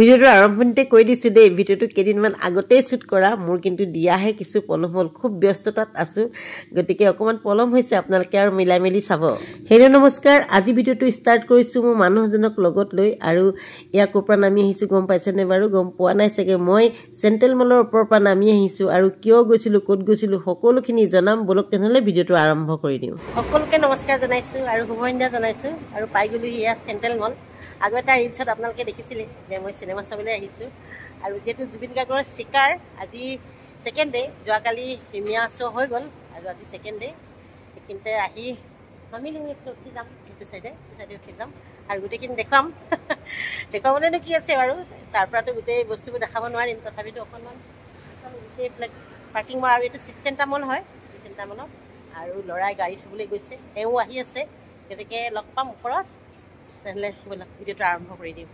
ভিডিঅ'টো আৰম্ভণিতে কৈ দিছোঁ দেই ভিডিঅ'টো কেইদিনমান আগতেই শ্বুট কৰা মোৰ কিন্তু দিয়াহে কিছু পলম হ'ল খুব ব্যস্ততাত আছোঁ গতিকে অকণমান পলম হৈছে আপোনালোকে আৰু মিলাই মেলি চাব হেৰি নমস্কাৰ আজি ভিডিঅ'টো ষ্টাৰ্ট কৰিছোঁ মোৰ মানুহজনক লগত লৈ আৰু ইয়াৰ ক'ৰ পৰা নামি আহিছোঁ গম পাইছেনে বাৰু গম পোৱা নাই চাগে মই চেণ্টেল মলৰ ওপৰৰ পৰা নামি আহিছোঁ আৰু কিয় গৈছিলোঁ ক'ত গৈছিলোঁ সকলোখিনি জনাম বোলক তেনেহ'লে ভিডিঅ'টো আৰম্ভ কৰি দিওঁ সকলোকে নমস্কাৰ জনাইছোঁ আৰু শুভ সন্ধ্যা জনাইছোঁ আৰু পাই গ'লোঁ সেয়া চেণ্টেল মল এটা ৰিলছত আপোনালোকে দেখিছিলে যে মই চিনেমা চাবলৈ আহিছোঁ আৰু যিহেতু জুবিন গাৰ্গৰ চিকাৰ আজি ছেকেণ্ড ডে' যোৱাকালি হিমিয়া শ্ব' হৈ গ'ল আৰু আজি ছেকেণ্ড ডে' সেইখিনিতে আহি আমি উইকটো উঠি যাম সেইটো ছাইডে সেই ছাইডে উঠি যাম আৰু গোটেইখিনি দেখুৱাম দেখুৱাবলৈনো কি আছে বাৰু তাৰ পৰাতো গোটেই বস্তুবোৰ দেখাব নোৱাৰিম তথাপিতো অকণমান গোটেইবিলাক পাৰ্কিং মৰা আৰু এইটো চিটি চেণ্টাৰ মল হয় চিটি চেণ্টাৰ মলত আৰু ল'ৰাই গাড়ী থ'বলৈ গৈছে তেওঁও আহি আছে গতিকে লগ পাম ওপৰত তেনেহ'লে ভিডিঅ'টো আৰম্ভ কৰি দিম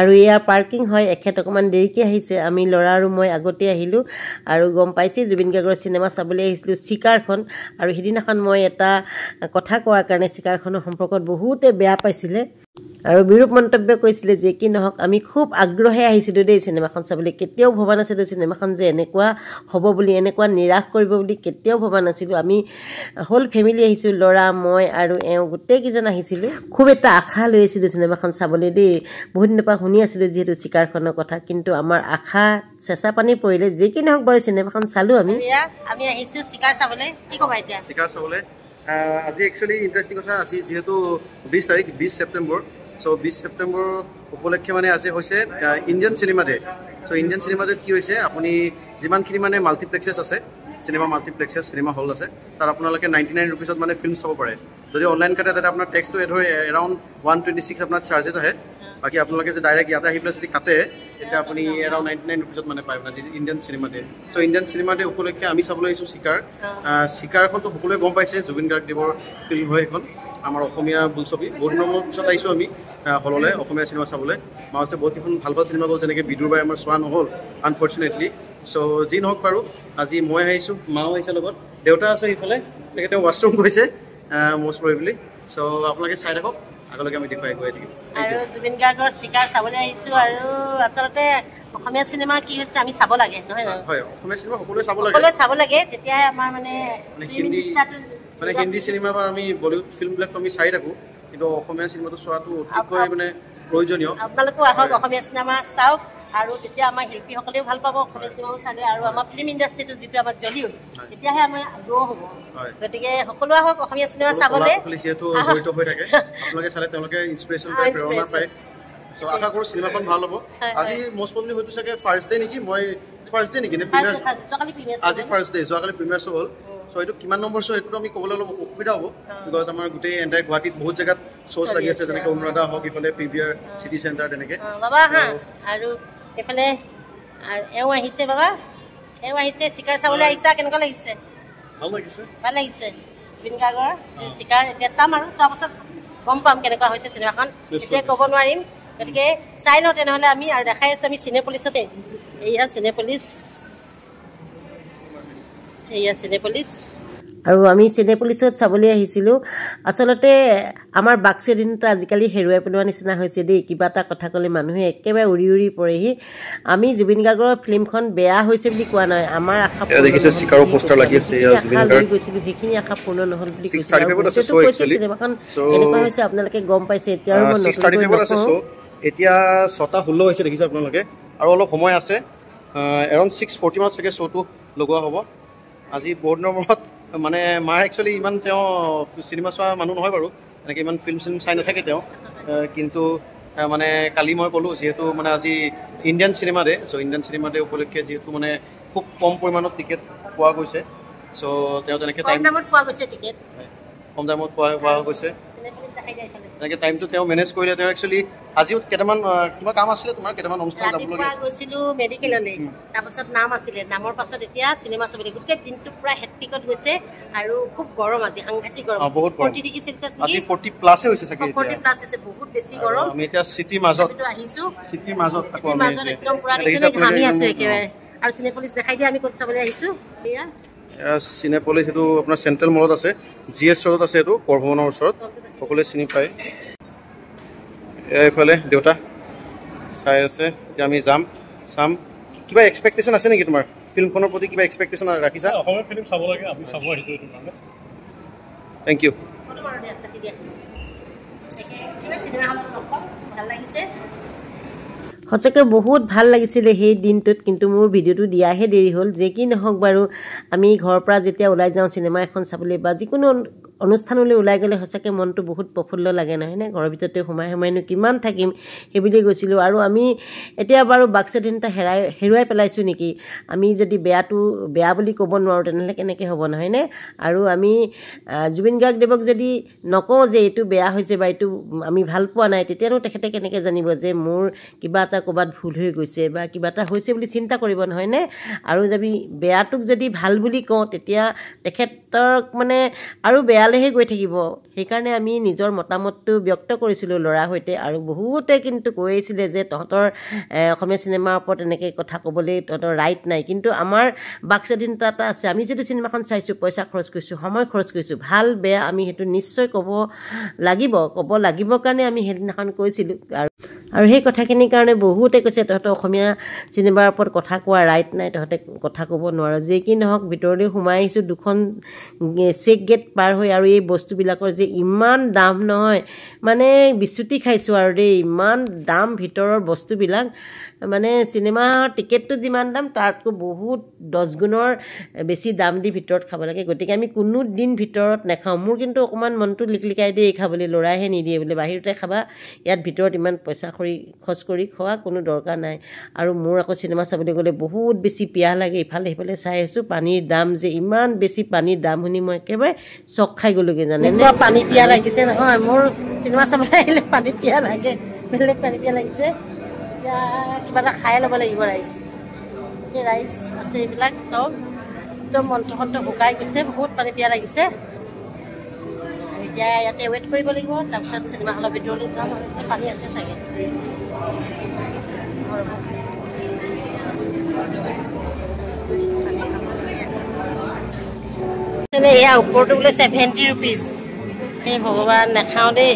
আৰু ইয়াৰ পাৰ্কিং হয় এখেত অকণমান দেৰিকৈ আহিছে আমি ল'ৰা আৰু মই আগতে আহিলোঁ আৰু গম পাইছেই জুবিন গাৰ্গৰ চিনেমা চাবলৈ আহিছিলোঁ চিকাৰখন আৰু সিদিনাখন মই এটা কথা কোৱাৰ কাৰণে চিকাৰখনৰ সম্পৰ্কত বহুতে বেয়া পাইছিলে আৰু বিৰূপ মন্তব্য কৈছিলে যে কি নহওক আমি খুব আগ্ৰহে আহিছিলোঁ দেই চিনেমাখন চাবলৈ কেতিয়াও ভবা নাছিলোঁ চিনেমাখন যে এনেকুৱা হ'ব বুলি এনেকুৱা নিৰাশ কৰিব বুলি কেতিয়াও ভবা নাছিলোঁ আমি হ'ল ফেমিলি আহিছোঁ ল'ৰা মই আৰু এওঁ গোটেইকেইজন আহিছিলোঁ খুব এটা আশা লৈ আছিলোঁ চিনেমাখন চাবলৈ দেই বহুত দিনৰ পৰা শুনি আছিলোঁ যিহেতু চিকাৰখনৰ কথা কিন্তু আমাৰ আশা চেঁচা পানী পৰিলে যি কি নহওক বাৰু চিনেমাখন চালোঁ আমি আমি আহিছোঁ চিকাৰ চাবলৈ কি ক'বা এতিয়া চিকাৰ চাবলৈ আজি একচুৱেলি ইণ্টাৰেষ্টিং কথা আজি যিহেতু বিছ তাৰিখ বিছ ছেপ্টেম্বৰ চ' বিছ ছেপ্টেম্বৰ উপলক্ষে মানে আজি হৈছে ইণ্ডিয়ান চিনেমা ডে চ' ইণ্ডিয়ান চিনেমা ডেত কি হৈছে আপুনি যিমানখিনি মানে মাল্টিপ্লেক্সেছ আছে চিনেমা মাল্টিপ্লেক্সেছ চিনেমা হল আছে তাত আপোনালোকে নাইণ্টি নাইন ৰুপিজত মানে ফিল্ম চাব পাৰে যদি অনলাইন কাটে তাতে আপোনাৰ টেক্সটো ধৰি এৰাউণ্ড ওৱান টুৱেণ্টি ছিক্স আপোনাৰ চাৰ্জেছ আহে বাকী আপোনালোকে যদি ডাইৰেক্ট ইয়াতে আহি পেলাই যদি কাটে তেতিয়া আপুনি এৰাউণ্ড নাইণ্টি নাইন ৰুপিজত মানে পায় মানে ইণ্ডিয়ান চিনেমা ডে চ' ইণ্ডিয়ান চিনেমা ডে উপলক্ষে আমি চাবলৈ আহিছোঁ চিকাৰ চিকাৰখনতো সকলোৱে গম পাইছে জুবিন গাৰ্গদেৱৰ ফিল্ম হয় সেইখন আমাৰ অসমীয়া বোলছবি বহুত দিনৰ পিছত আহিছোঁ আমি হললৈ অসমীয়া চিনেমা চাবলৈ মাজতে বহুতকেইখন ভাল ভাল চিনেমা গ'ল যেনেকৈ বিদুৰবাই আমাৰ চোৱা নহ'ল আনফৰ্চুনেটলি চ' যি নহওক বাৰু আজি মই আহিছোঁ মাও আহিছে লগত দেউতা আছে সেইফালে গতিকে তেওঁ ৱাশ্ৰুম গৈছে মষ্ট প্ৰবলি বুলি চ' আপোনালোকে চাই থাকক আগলৈকে আমি দেখুৱাই গৈ থাকিম আৰু জুবিন গাৰ্গৰ চিকাৰ চাবলৈ আহিছোঁ আৰু আচলতে অসমীয়া চিনেমা কি হৈছে আমি চাব লাগে নহয় চাব লাগে তেতিয়াহে আমাৰ মানে হিন্দী চিনেমা বা আমি বলিউড ফিল্মবিলাকতো আমি চাই থাকোঁ কিন্তু অসমীয়া চিনেমাটো চোৱাটো অতিকৈ মানে প্ৰয়োজনীয় আপোনালোকেও আহক অসমীয়া চিনেমা চাওক আৰু তেতিয়া আমাৰ শিল্পীসকলেও ভাল পাব অসমীয়া চিনেমাও চালে আৰু আমাৰ ফিল্ম ইণ্ডাষ্ট্ৰীটো যিটো আমাৰ জলিউ তেতিয়াহে আমাৰ আগ্ৰহ হ'ব গতিকে সকলো আহক অসমীয়া চিনেমা চাবলৈ যিহেতু জড়িত হৈ থাকে আপোনালোকে চালে তেওঁলোকে ইনস্পিৰেশ্যন পায় প্ৰেৰণা পায় চ' আশা কৰোঁ চিনেমাখন ভাল হ'ব আজি মষ্ট প্ৰবলি হয়তো চাগে ফাৰ্ষ্ট ডে নেকি মই ফাৰ্ষ্ট ডে নেকি আজি ফাৰ্ষ্ট ডে যোৱাকালি প্ৰিমিয়াৰ শ্ব' হ'ল চ' এইটো কিমান নম্বৰ শ্ব' এইটোতো আমি ক'বলৈ অলপ অসুবিধা হ'ব বিকজ আমাৰ গোটেই এণ্টাৰ গুৱাহাটীত বহুত জেগাত শ্ব'জ লাগি আছে যেনেকৈ অনুৰাধা হওক ইফালে P V R city centre তেনেকৈ আৰু এইফালে আৰু এওঁ আহিছে বাবা এওঁ আহিছে চিকাৰ চাবলৈ আহিছা কেনেকুৱা লাগিছে ভাল লাগিছে ভাল লাগিছে জুবিন গাৰ্গৰ চিকাৰ এতিয়া চাম আৰু চোৱাৰ পাছত গম পাম কেনেকুৱা হৈছে চিনেমাখন এতিয়া ক'ব নোৱাৰিম গতিকে চাই লওঁ তেনেহ'লে আমি আৰু দেখাই আছোঁ আমি চিনেপলিছতে এইয়া চিনেপলিছ এয়া চিনেপলিচ আৰু আমি চিনেপলিচত চাবলৈ আহিছিলোঁ আচলতে আমাৰ বাক্সে দিনটো আজিকালি হেৰুৱাই পেলোৱা নিচিনা হৈছে দেই কিবা এটা কথা ক'লে মানুহে একেবাৰে উৰি উৰি পৰেহি আমি জুবিন গাৰ্গৰ ফিল্মখন বেয়া হৈছে বুলি কোৱা নাই আমাৰ আশা গৈছিলোঁ সেইখিনি আশা পূৰ্ণ নহ'ল বুলি চিনেমাখন এনেকুৱা হৈছে আপোনালোকে গম পাইছে এতিয়াও মই এতিয়া ছটা ষোল্ল হৈছে দেখিছে আপোনালোকে আৰু অলপ সময় আছে এৰাউণ্ড ছিক্স ফৰ্টি মানত চাগে শ্ব'টো লগোৱা হ'ব আজি বৰ্ডৰ মূৰত মানে মাৰ একচুৱেলি ইমান তেওঁ চিনেমা চোৱা মানুহ নহয় বাৰু এনেকৈ ইমান ফিল্ম চিল্ম চাই নাথাকে তেওঁ কিন্তু মানে কালি মই ক'লোঁ যিহেতু মানে আজি ইণ্ডিয়ান চিনেমা ডে চ' ইণ্ডিয়ান চিনেমা ডে উপলক্ষে যিহেতু মানে খুব কম পৰিমাণত টিকেট পোৱা গৈছে চ' তেওঁ তেনেকৈ কম দামত পোৱা গৈছে এনেকে টাইমটো তেওঁ মেনেজ কৰিলে তেওঁ একচুৱেলি আজিও কেইটামান কিবা কাম আছিলে তোমাৰ কেইটামান অনুষ্ঠান ৰাতিপুৱা গৈছিলোঁ মেডিকেললৈ তাৰপাছত নাম আছিলে নামৰ পাছত এতিয়া চিনেমা চাবলৈ গোটেই দিনটো পূৰা হেট্ৰিকত গৈছে আৰু খুব গৰম আজি সাংঘাতিক গৰম বহুত ফৰ্টি ডিগ্ৰী চেলচিয়াছ আজি ফৰ্টি প্লাছে হৈছে চাগে ফৰ্টি প্লাছ হৈছে বহুত বেছি গৰম আমি এতিয়া চিটিৰ মাজত আহিছোঁ চিটিৰ মাজত মাজত একদম পূৰা দেখিছে ঘামি আছে একেবাৰে আৰু চিনেপলিছ দেখাই দিয়ে আমি ক'ত চাবলৈ আহিছোঁ এয়া চিনে চিনেপলিছ এইটো আপোনাৰ চেণ্ট্ৰেল মলত আছে জি এছ ৰোডত আছে এইটো কৰভৱনৰ ওচৰত সকলোৱে চিনি পায় এইফালে দেউতা চাই আছে এতিয়া আমি যাম চাম কিবা এক্সপেক্টেশ্যন আছে নেকি তোমাৰ ফিল্মখনৰ প্ৰতি কিবা এক্সপেক্টেশ্যন ৰাখিছা থেংক ইউ সঁচাকৈ বহুত ভাল লাগিছিলে সেই দিনটোত কিন্তু মোৰ ভিডিঅ'টো দিয়াহে দেৰি হ'ল যে কি নহওক বাৰু আমি ঘৰৰ পৰা যেতিয়া ওলাই যাওঁ চিনেমা এখন চাবলৈ বা যিকোনো অনুষ্ঠানলৈ ওলাই গ'লে সঁচাকৈ মনটো বহুত প্ৰফুল্ল লাগে নহয়নে ঘৰৰ ভিতৰতে সোমাই সোমাইনো কিমান থাকিম সেইবুলি গৈছিলোঁ আৰু আমি এতিয়া বাৰু বাক স্বাধীনতা হেৰাই হেৰুৱাই পেলাইছোঁ নেকি আমি যদি বেয়াটো বেয়া বুলি ক'ব নোৱাৰোঁ তেনেহ'লে কেনেকৈ হ'ব নহয়নে আৰু আমি জুবিন গাৰ্গদেৱক যদি নকওঁ যে এইটো বেয়া হৈছে বা এইটো আমি ভাল পোৱা নাই তেতিয়ানো তেখেতে কেনেকৈ জানিব যে মোৰ কিবা এটা ক'ৰবাত ভুল হৈ গৈছে বা কিবা এটা হৈছে বুলি চিন্তা কৰিব নহয়নে আৰু যদি বেয়াটোক যদি ভাল বুলি কওঁ তেতিয়া তেখেত সিহঁতক মানে আৰু বেয়ালৈহে গৈ থাকিব সেইকাৰণে আমি নিজৰ মতামতটো ব্যক্ত কৰিছিলোঁ ল'ৰাৰ সৈতে আৰু বহুতে কিন্তু কৈ আহিছিলে যে তহঁতৰ অসমীয়া চিনেমাৰ ওপৰত এনেকৈ কথা ক'বলৈ তহঁতৰ ৰাইট নাই কিন্তু আমাৰ বাকস্বাধীনতা এটা আছে আমি যিটো চিনেমাখন চাইছোঁ পইচা খৰচ কৰিছোঁ সময় খৰচ কৰিছোঁ ভাল বেয়া আমি সেইটো নিশ্চয় ক'ব লাগিব ক'ব লাগিব কাৰণে আমি সেইদিনাখন কৈছিলোঁ আৰু আৰু সেই কথাখিনিৰ কাৰণে বহুতে কৈছে তহঁতে অসমীয়া চিনেমাৰ ওপৰত কথা কোৱা ৰাইট নাই তহঁতে কথা ক'ব নোৱাৰ যে কি নহওক ভিতৰলৈ সোমাই আহিছোঁ দুখন চেক গেট পাৰ হৈ আৰু এই বস্তুবিলাকৰ যে ইমান দাম নহয় মানে বিচুতি খাইছোঁ আৰু দেই ইমান দাম ভিতৰৰ বস্তুবিলাক মানে চিনেমা টিকেটটো যিমান দাম তাতকৈ বহুত দহ গুণৰ বেছি দাম দি ভিতৰত খাব লাগে গতিকে আমি কোনো দিন ভিতৰত নাখাওঁ মোৰ কিন্তু অকণমান মনটো লিকলিকাই দিয়ে খাবলৈ ল'ৰাইহে নিদিয়ে বোলে বাহিৰতে খাবা ইয়াত ভিতৰত ইমান পইচা খৰি খৰচ কৰি খোৱা কোনো দৰকাৰ নাই আৰু মোৰ আকৌ চিনেমা চাবলৈ গ'লে বহুত বেছি পিয়াহ লাগে ইফালে সিফালে চাই আছোঁ পানীৰ দাম যে ইমান বেছি পানীৰ দাম শুনি মই একেবাৰে চখ খাই গ'লোগৈ জানে পানী পিয়াহ লাগিছে নহয় মোৰ চিনেমা চাবলৈ আহিলে পানী পিয়াহ লাগে বেলেগ পানী পিয়াহ লাগিছে এতিয়া কিবা এটা খাই ল'ব লাগিব ৰাইচ এতিয়া ৰাইচ আছে এইবিলাক চব একদম মন্ত্ৰখণ্ড শুকাই গৈছে বহুত পানী পিয়া লাগিছে এতিয়া ইয়াতে ৱেইট কৰিব লাগিব তাৰপিছত চিনেমা হলৰ ভিতৰলৈ যাম পানী আছে চাগে এয়া ওপৰটো বোলে ছেভেণ্টি ৰুপিজ এই ভগৱান নাখাওঁ দেই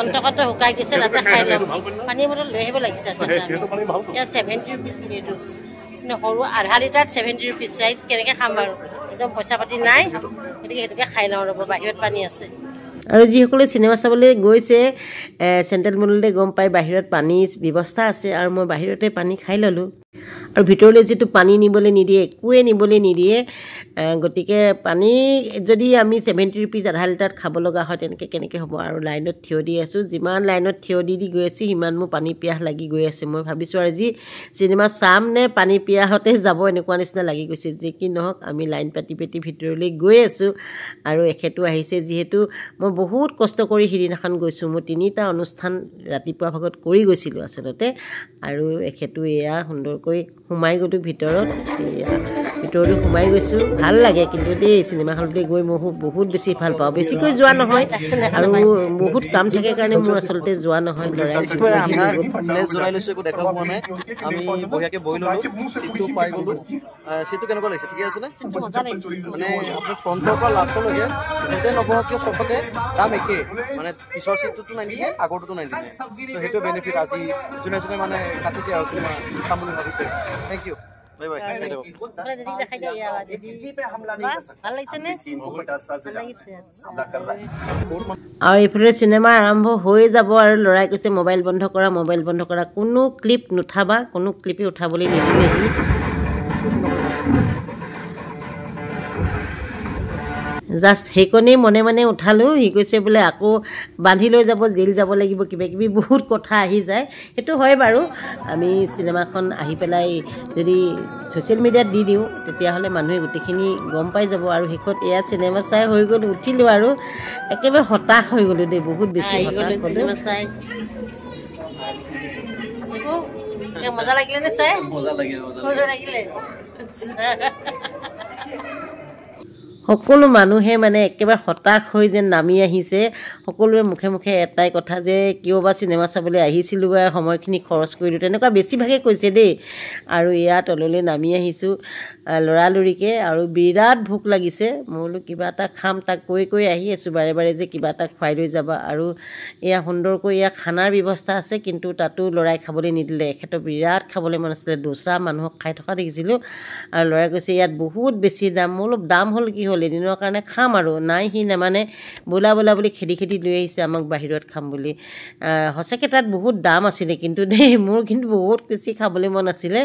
অন্তকত শুকাই গৈছে তাতে খাই ল'ম পানী বটল লৈ আহিব লাগিছিলে আচলতে আমি এতিয়া ছেভেণ্টি ৰুপিজ প্লেটটো কিন্তু সৰু আধা লিটাৰত ছেভেণ্টি ৰুপিজ ৰাইচ কেনেকৈ খাম বাৰু একদম পইচা পাতি নাই গতিকে সেইটোকে খাই লওঁ ৰ'ব বাহিৰত পানী আছে আৰু যিসকলে চিনেমা চাবলৈ গৈছে চেণ্ট্ৰেল মললৈ গম পাই বাহিৰত পানীৰ ব্যৱস্থা আছে আৰু মই বাহিৰতে পানী খাই ল'লোঁ আৰু ভিতৰলৈ যিটো পানী নিবলৈ নিদিয়ে একোৱে নিবলৈ নিদিয়ে গতিকে পানী যদি আমি ছেভেণ্টি ৰুপিজ আধা লিটাৰত খাব লগা হয় তেনেকৈ কেনেকৈ হ'ব আৰু লাইনত থিয় দি আছোঁ যিমান লাইনত থিয় দি দি গৈ আছোঁ সিমান মোৰ পানী পিয়াহ লাগি গৈ আছে মই ভাবিছোঁ আৰু যি চিনেমা চাম নে পানী পিয়াহতে যাব এনেকুৱা নিচিনা লাগি গৈছে যি কি নহওক আমি লাইন পাতি পাতি ভিতৰলৈ গৈ আছোঁ আৰু এখেতো আহিছে যিহেতু মই মই বহুত কষ্ট কৰি সিদিনাখন গৈছোঁ মই তিনিটা অনুষ্ঠান ৰাতিপুৱা ভাগত কৰি গৈছিলোঁ আচলতে আৰু এখেতো এয়া সুন্দৰকৈ সোমাই গ'লোঁ ভিতৰত এয়া ভিতৰলৈ সোমাই গৈছোঁ ভাল লাগে কিন্তু দেই চিনেমা হলতে গৈ মই বহুত বেছি ভাল পাওঁ বেছিকৈ যোৱা নহয় আৰু বহুত কাম থাকে কাৰণে মোৰ আচলতে যোৱা নহয় আগৰটোতো নাই দিছে সেইটো বেনিফিট আজি যোনে যোনে মানে কাটিছে আৰু চিনেমা কাম বুলি ভাবিছে থেংক ইউ আৰু এইফালে চিনেমা আৰম্ভ হৈ যাব আৰু ল'ৰাই কৈছে মোবাইল বন্ধ কৰা মোবাইল বন্ধ কৰা কোনো ক্লিপ নুঠাবা কোনো ক্লিপে উঠাবলৈ নিদিলে জাষ্ট সেইকণেই মনে মনে উঠালোঁ সি কৈছে বোলে আকৌ বান্ধি লৈ যাব জেল যাব লাগিব কিবাকিবি বহুত কথা আহি যায় সেইটো হয় বাৰু আমি চিনেমাখন আহি পেলাই যদি ছ'চিয়েল মিডিয়াত দি দিওঁ তেতিয়াহ'লে মানুহে গোটেইখিনি গম পাই যাব আৰু শেষত এয়া চিনেমা চাই হৈ গ'ল উঠিলোঁ আৰু একেবাৰে হতাশ হৈ গ'লোঁ দেই বহুত বেছি হতাশ হ'লোঁ মজা লাগিলে নে চাই মজা লাগিলে সকলো মানুহে মানে একেবাৰে হতাশ হৈ যেন নামি আহিছে সকলোৰে মুখে মুখে এটাই কথা যে কিয় বা চিনেমা চাবলৈ আহিছিলোঁ বা সময়খিনি খৰচ কৰিলোঁ তেনেকুৱা বেছিভাগে কৈছে দেই আৰু ইয়াত তললৈ নামি আহিছোঁ ল'ৰালৰিকৈ আৰু বিৰাট ভোক লাগিছে মই বোলো কিবা এটা খাম তাক কৈ কৈ আহি আছোঁ বাৰে বাৰে যে কিবা এটা খুৱাই লৈ যাবা আৰু এয়া সুন্দৰকৈ ইয়াৰ খানাৰ ব্যৱস্থা আছে কিন্তু তাতো ল'ৰাই খাবলৈ নিদিলে এখেতৰ বিৰাট খাবলৈ মন আছিলে দোচা মানুহক খাই থকা দেখিছিলোঁ আৰু ল'ৰাই কৈছে ইয়াত বহুত বেছি দাম মোৰ অলপ দাম হ'ল কি হ'ল হ'ল এদিনৰ কাৰণে খাম আৰু নাই সি নেমানে ব'লা ব'লা বুলি খেদি খেদি লৈ আহিছে আমাক বাহিৰত খাম বুলি সঁচাকৈ তাত বহুত দাম আছিলে কিন্তু দেই মোৰ কিন্তু বহুত বেছি খাবলৈ মন আছিলে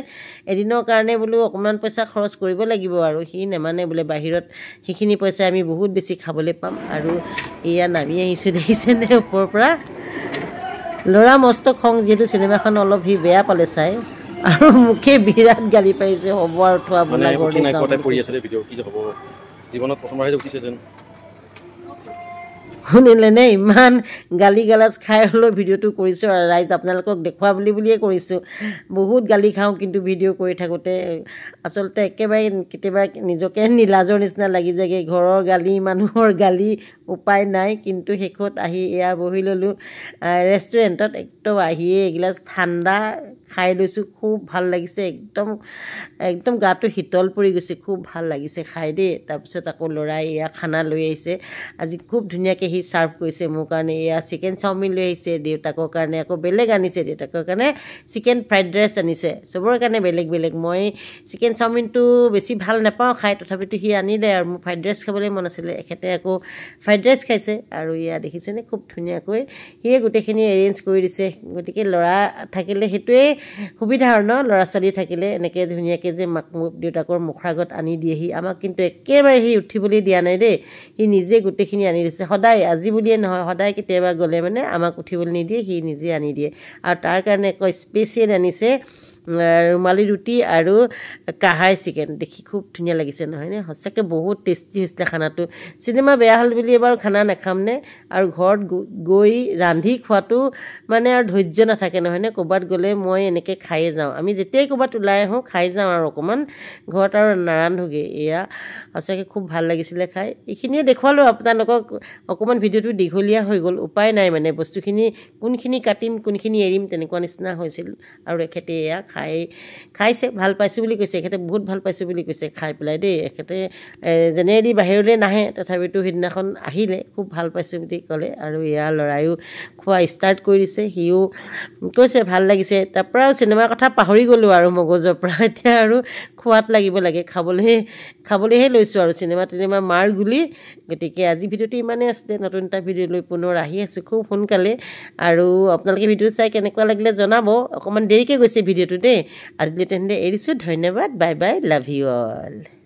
এদিনৰ কাৰণে বোলো অকণমান পইচা খৰচ কৰিব লাগিব আৰু সি নেমানে বোলে বাহিৰত সেইখিনি পইচা আমি বহুত বেছি খাবলৈ পাম আৰু এয়া নামি আহিছোঁ দেখিছেনে ওপৰৰ পৰা ল'ৰা মস্ত খং যিহেতু চিনেমাখন অলপ সি বেয়া পালে চাই আৰু মোকে বিৰাট গালি পাৰিছে হ'ব আৰু থোৱা বনাই জীৱনত প্ৰথমবাৰহে উঠিছে যেন শুনিলে নে ইমান গালি গালাজ খাই হ'লেও ভিডিঅ'টো কৰিছোঁ আৰু ৰাইজ আপোনালোকক দেখুৱা বুলি বুলিয়ে কৰিছোঁ বহুত গালি খাওঁ কিন্তু ভিডিঅ' কৰি থাকোঁতে আচলতে একেবাৰে কেতিয়াবা নিজকে নীলাজৰ নিচিনা লাগি যায়গৈ ঘৰৰ গালি মানুহৰ গালি উপায় নাই কিন্তু শেষত আহি এয়া বহি ল'লোঁ ৰেষ্টুৰেণ্টত একদম আহিয়ে এগিলাচ ঠাণ্ডা খাই লৈছোঁ খুব ভাল লাগিছে একদম একদম গাটো শীতল পৰি গৈছে খুব ভাল লাগিছে খাই দেই তাৰপিছত আকৌ ল'ৰাই এয়া খানা লৈ আহিছে আজি খুব ধুনীয়াকৈ সি ছাৰ্ভ কৰিছে মোৰ কাৰণে এয়া চিকেন চাওমিন লৈ আহিছে দেউতাকৰ কাৰণে আকৌ বেলেগ আনিছে দেউতাকৰ কাৰণে চিকেন ফ্ৰাইড ৰাইচ আনিছে চবৰে কাৰণে বেলেগ বেলেগ মই চিকেন চাওমিনটো বেছি ভাল নাপাওঁ খাই তথাপিতো সি আনিলে আৰু মোৰ ফ্ৰাইড ৰাইচ খাবলৈ মন আছিলে এখেতে আকৌ ফ্ৰাইড ৰাইচ খাইছে আৰু এয়া দেখিছেনে খুব ধুনীয়াকৈ সিয়ে গোটেইখিনি এৰেঞ্জ কৰি দিছে গতিকে ল'ৰা থাকিলে সেইটোৱেই সুবিধা আৰু ন ল'ৰা ছোৱালী থাকিলে এনেকৈ ধুনীয়াকৈ যে মাক মোক দেউতাকৰ মুখৰ আগত আনি দিয়েহি আমাক কিন্তু একেবাৰে সি উঠিবলৈ দিয়া নাই দেই সি নিজে গোটেইখিনি আনি দিছে সদায় আজি বুলিয়ে নহয় সদায় কেতিয়াবা গ'লে মানে আমাক উঠিবলৈ নিদিয়ে সি নিজে আনি দিয়ে আৰু তাৰ কাৰণে আকৌ স্পেচিয়েল আনিছে ৰুমালী ৰুটি আৰু কাহাই চিকেন দেখি খুব ধুনীয়া লাগিছে নহয়নে সঁচাকৈ বহুত টেষ্টি হৈছিলে খানাটো চিনেমা বেয়া হ'ল বুলি এবাৰ খানা নাখামনে আৰু ঘৰত গৈ ৰান্ধি খোৱাটো মানে আৰু ধৈৰ্য নাথাকে নহয়নে ক'ৰবাত গ'লে মই এনেকৈ খায়ে যাওঁ আমি যেতিয়াই ক'ৰবাত ওলাই আহোঁ খাই যাওঁ আৰু অকণমান ঘৰত আৰু নাৰান্ধোগৈ এয়া সঁচাকৈ খুব ভাল লাগিছিলে খাই এইখিনিয়ে দেখুৱালোঁ আপোনালোকক অকণমান ভিডিঅ'টো দীঘলীয়া হৈ গ'ল উপায় নাই মানে বস্তুখিনি কোনখিনি কাটিম কোনখিনি এৰিম তেনেকুৱা নিচিনা হৈছিল আৰু এখেতে এয়া খাই খাইছে ভাল পাইছোঁ বুলি কৈছে এখেতে বহুত ভাল পাইছোঁ বুলি কৈছে খাই পেলাই দেই এখেতে জেনেৰেলি বাহিৰলৈ নাহে তথাপিতো সেইদিনাখন আহিলে খুব ভাল পাইছোঁ বুলি ক'লে আৰু ইয়াৰ ল'ৰায়ো খোৱা ষ্টাৰ্ট কৰি দিছে সিও কৈছে ভাল লাগিছে তাৰপৰা চিনেমাৰ কথা পাহৰি গ'লোঁ আৰু মগজৰ পৰা এতিয়া আৰু খোৱাত লাগিব লাগে খাবলৈহে খাবলৈহে লৈছোঁ আৰু চিনেমা তিনেমা মাৰ গুলি গতিকে আজি ভিডিঅ'টো ইমানেই আছিলে নতুন এটা ভিডিঅ' লৈ পুনৰ আহি আছোঁ খুব সোনকালে আৰু আপোনালোকে ভিডিঅ' চাই কেনেকুৱা লাগিলে জনাব অকণমান দেৰিকৈ গৈছে ভিডিঅ'টো দেই দেই আজিলৈ তেন্তে এৰিছোঁ ধন্যবাদ bye bye love you all